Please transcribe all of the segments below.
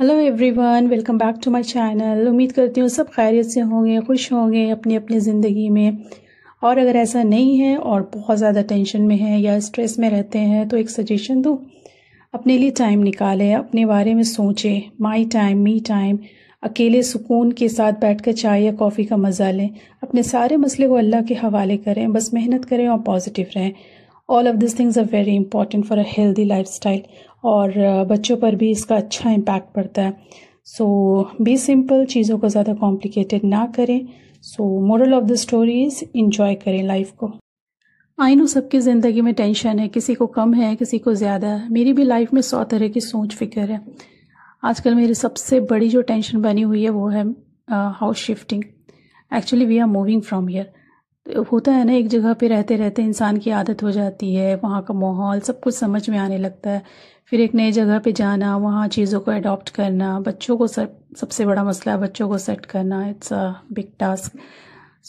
Hello everyone welcome back to my channel उम्मीद करती हूँ सब खैरियत से होंगे खुश होंगे अपनी अपनी ज़िंदगी में और अगर ऐसा नहीं है और बहुत ज़्यादा टेंशन में है या स्ट्रेस में रहते हैं तो एक सजेशन दूँ अपने लिए टाइम निकालें अपने बारे में सोचें माई टाइम मी टाइम अकेले सुकून के साथ कर चाय या कॉफ़ी का मज़ा लें अपने सारे मसले को अल्लाह के हवाले करें बस मेहनत करें और पॉजिटिव रहें all of this things are very important for a healthy style और uh, बच्चों पर भी इसका अच्छा इम्पैक्ट पड़ता है सो बी सिंपल चीज़ों को ज़्यादा कॉम्प्लिकेटेड ना करें so moral of the story is enjoy करें लाइफ को आई नो सबकी ज़िंदगी में टेंशन है किसी को कम है किसी को ज़्यादा है मेरी भी लाइफ में सौ तरह की सोच फिक्र है आजकल मेरी सबसे बड़ी जो टेंशन बनी हुई है वो है house shifting actually we are moving from here होता है ना एक जगह पे रहते रहते इंसान की आदत हो जाती है वहाँ का माहौल सब कुछ समझ में आने लगता है फिर एक नए जगह पे जाना वहाँ चीज़ों को अडॉप्ट करना बच्चों को सब सबसे बड़ा मसला है बच्चों को सेट करना it's a big task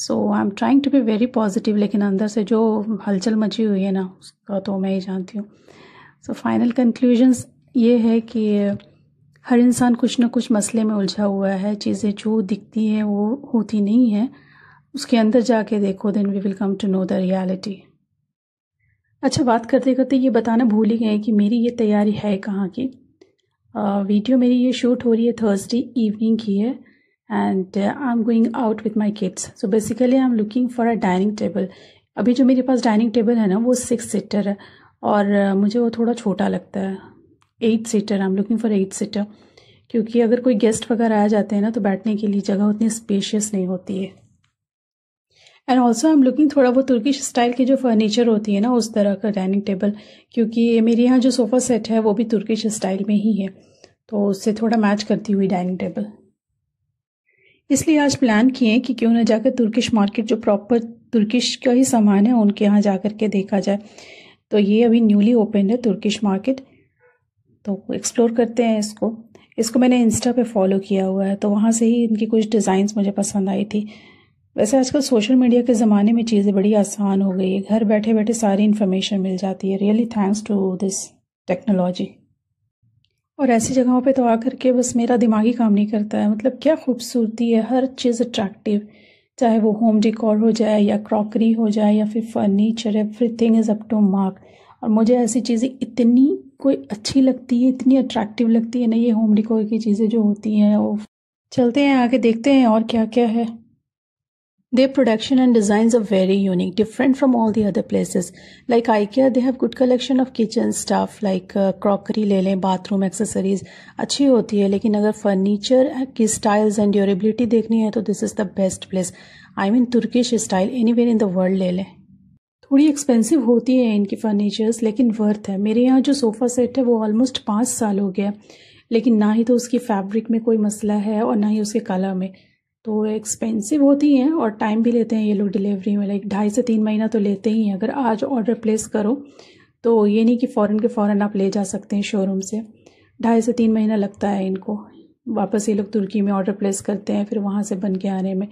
so I am trying to be very positive लेकिन अंदर से जो हलचल मची हुई है ना उसका तो मैं ही जानती हूँ सो फाइनल कंक्लूजन्स ये है कि हर इंसान कुछ ना कुछ मसले में उलझा हुआ है चीज़ें जो दिखती हैं वो होती नहीं है उसके अंदर जाके देखो then we will come to know the reality अच्छा बात करते करते ये बताना भूल ही गए कि मेरी ये तैयारी है कहाँ की वीडियो मेरी ये शूट हो रही है थर्सडे इवनिंग की है and I am going out with my kids so basically I am looking for a dining table अभी जो मेरे पास डाइनिंग टेबल है ना वो सिक्स सीटर है और uh, मुझे वो थोड़ा छोटा लगता है eight seater I am looking for eight seater क्योंकि अगर कोई गेस्ट वगैरह आ जाते हैं ना तो बैठने के लिए जगह उतनी स्पेशियस नहीं होती है and also I am looking थोड़ा वो तुर्किश स्टाइल की जो फर्नीचर होती है ना उस तरह का डाइनिंग टेबल क्योंकि मेरे यहाँ जो सोफ़ा सेट है वो भी तुर्किश स्टाइल में ही है तो उससे थोड़ा मैच करती हुई डाइनिंग टेबल इसलिए आज प्लान किए कि क्यों ना जाकर तुर्किश मार्केट जो प्रॉपर तुर्किश का ही सामान है उनके यहाँ जा कर के देखा जाए तो ये अभी न्यूली ओपन है तुर्किश मार्केट तो एक्सप्लोर करते हैं इसको इसको मैंने इंस्टा पे फॉलो किया हुआ है तो वहाँ से ही इनकी कुछ डिज़ाइंस मुझे पसंद आई थी वैसे आजकल सोशल मीडिया के ज़माने में चीज़ें बड़ी आसान हो गई है घर बैठे बैठे सारी इन्फॉर्मेशन मिल जाती है really thanks to this technology और ऐसी जगहों पे तो आकर के बस मेरा दिमाग ही काम नहीं करता है मतलब क्या खूबसूरती है हर चीज़ अट्रैक्टिव चाहे वो होम डिकॉर हो जाए या क्रॉकरी हो जाए या फिर furniture everything is up to mark और मुझे ऐसी चीज़ें इतनी कोई अच्छी लगती है इतनी अट्रैक्टिव लगती है ना ये होम डिकॉर की चीज़ें जो होती हैं वो चलते हैं आगे देखते हैं और क्या क्या है Their production and designs are very unique, different from all the other places. Like IKEA, they have good collection of kitchen stuff like crockery uh, ले लें बाथरूम एक्सेसरीज अच्छी होती है लेकिन अगर फर्नीचर की स्टाइल्स एंड ड्यूरेबिलिटी देखनी है तो this is the best place I mean Turkish style anywhere in the world ले लें थोड़ी एक्सपेंसिव होती है इनकी फर्नीचर्स लेकिन वर्थ है मेरे यहाँ जो सोफ़ा सेट है वो ऑलमोस्ट पाँच साल हो गया लेकिन ना ही तो उसकी फैब्रिक में कोई मसला है और ना ही उसके कलर में तो एक्सपेंसिव होती हैं और टाइम भी लेते हैं ये लोग डिलीवरी में लाइक ढाई से तीन महीना तो लेते ही हैं अगर आज ऑर्डर प्लेस करो तो ये नहीं कि फ़ौरन के फ़ौरन आप ले जा सकते हैं शोरूम से ढाई से तीन महीना लगता है इनको वापस ये लोग तुर्की में ऑर्डर प्लेस करते हैं फिर वहाँ से बन के आने में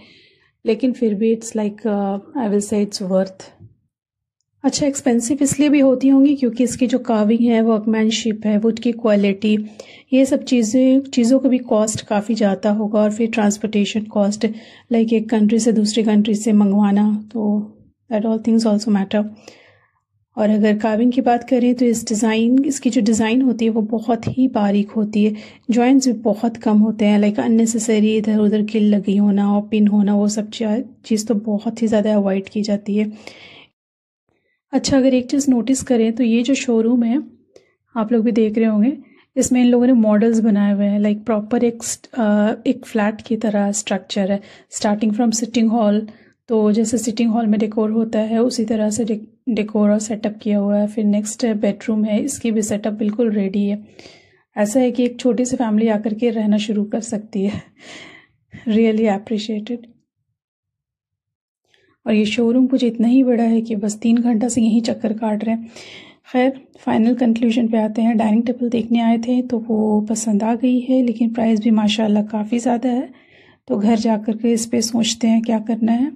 लेकिन फिर भी it's like I will say it's worth अच्छा एक्सपेंसिव इसलिए भी होती होंगी क्योंकि इसकी जो काविंग है वर्कमैनशिप है वुड की क्वालिटी ये सब चीज़ें चीज़ों का भी कॉस्ट काफ़ी ज़्यादा होगा और फिर ट्रांसपोर्टेशन कॉस्ट लाइक एक कंट्री से दूसरी कंट्री से मंगवाना तो that all things also matter और अगर काविंग की बात करें तो इस डिज़ाइन इसकी जो डिज़ाइन होती है वो बहुत ही बारीक होती है जॉइंट्स भी बहुत कम होते हैं लाइक अननेसेसरी इधर उधर किल लगी होना और पिन होना वो सब चीज़ तो बहुत ही ज़्यादा अवॉइड की जाती है अच्छा अगर एक चीज़ नोटिस करें तो ये जो शोरूम है आप लोग भी देख रहे होंगे इसमें इन लोगों ने मॉडल्स बनाए हुए हैं लाइक प्रॉपर एक एक फ्लैट की तरह स्ट्रक्चर है स्टार्टिंग फ्रॉम सिटिंग हॉल तो जैसे सिटिंग हॉल में डेकोर होता है उसी तरह से डेकोर और सेटअप किया हुआ है फिर नेक्स्ट बेडरूम है इसकी भी सेटअप बिल्कुल रेडी है ऐसा है कि एक छोटी सी फैमिली आकर के रहना शुरू कर सकती है रियली अप्रिशिएटेड और ये शोरूम कुछ इतना ही बड़ा है कि बस तीन घंटा से यहीं चक्कर काट रहे हैं खैर फाइनल कंक्लूजन पे आते हैं डाइनिंग टेबल देखने आए थे तो वो पसंद आ गई है लेकिन प्राइस भी माशाल्लाह काफ़ी ज़्यादा है तो घर जा कर के इस पर सोचते हैं क्या करना है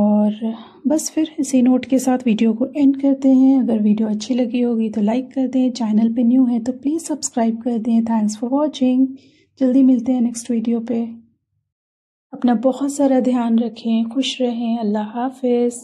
और बस फिर इसी नोट के साथ वीडियो को एंड करते हैं अगर वीडियो अच्छी लगी होगी तो लाइक कर दें चैनल पर न्यू है तो प्लीज़ सब्सक्राइब कर दें थैंक्स फॉर वॉचिंग जल्दी मिलते हैं नेक्स्ट वीडियो पर अपना बहुत सारा ध्यान रखें खुश रहें अल्लाह हाफिज़